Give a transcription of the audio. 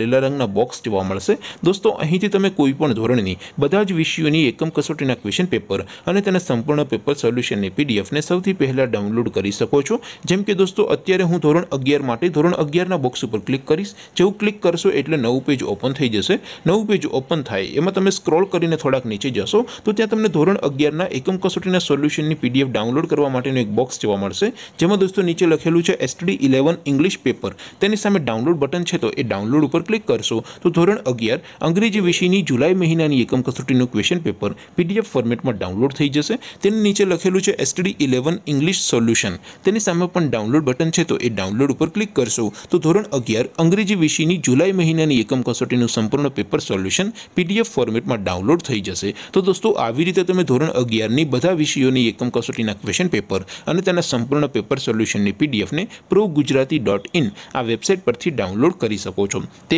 લીલા રંગના બોક્સ જોવા મળશે દોસ્તો અહીંથી તમે કોઈ પણ ધોરણની બધા જ વિષયોની એકમ કસોટીના ક્વેશ્ચન પેપર અને તેના સંપૂર્ણ પેપર સોલ્યુશનની પીડીએફને સૌથી પહેલાં ડાઉનલોડ કરી શકો છો જેમ કે દોસ્તો અત્યારે હું ધોરણ અગિયાર માટે ધોરણ અગિયારના બોક્સ ઉપર ક્લિક કરીશ જેવું ક્લિક કરશો એટલે નવું પેજ ઓપન થઈ જશે નવું પેજ ઓપન થાય એમાં તમે સ્ક્રોલ કરીને થોડાક નીચે જશો તો ત્યાં તમને ધોરણ અગિયારના એકમ કસોટીના સોલ્યુશનની પીડીએફ ડાઉનલોડ કરવા માટેનું એક બોક્સ જોવા મળશે જેમાં દોસ્તો નીચે લખેલું છે એસટીડી ઇલેવન ઇંગ્લિશ પેપર તેની સામે ડાઉનલોડ બટન છે તો એ ડાઉનલોડ ઉપર ક્લિક કરશો તો ધોરણ અગિયાર અંગ્રેજી વિષયની જુલાઈ મહિનાની એકમ કસોટીનું ક્વેશ્ચન પેપર પીડીએફ ફોર્મેટમાં ડાઉનલોડ થઈ જશે તેની નીચે લખેલું છે એસટીડી ઇલેવન ઇંગ્લિશ સોલ્યુશન તેની સામે પણ ડાઉનલોડ બટન છે તો એ ડાઉનલોડ ઉપર ક્લિક કરશો તો ધોરણ અગિયાર અંગ્રેજી વિષયની જુલાઈ મહિનાની એકમ કસોટીનું સંપૂર્ણ પેપર સોલ્યુશન પીડીએફ ફોર્મેટમાં ડાઉનલોડ થઈ જશે તો દોસ્તો આવી રીતે તમે ધોરણ અગિયારની બધા વિષયોની એકમ કસોટીના ક્વેશ્ચન પેપર અને તેના સંપૂર્ણ પેપર સોલ્યુશનની પીડીએફને પ્રો ગુજરાતી ડોટ ઇન આ વેબસાઇટ પરથી ડાઉનલોડ કરી શકો છો તે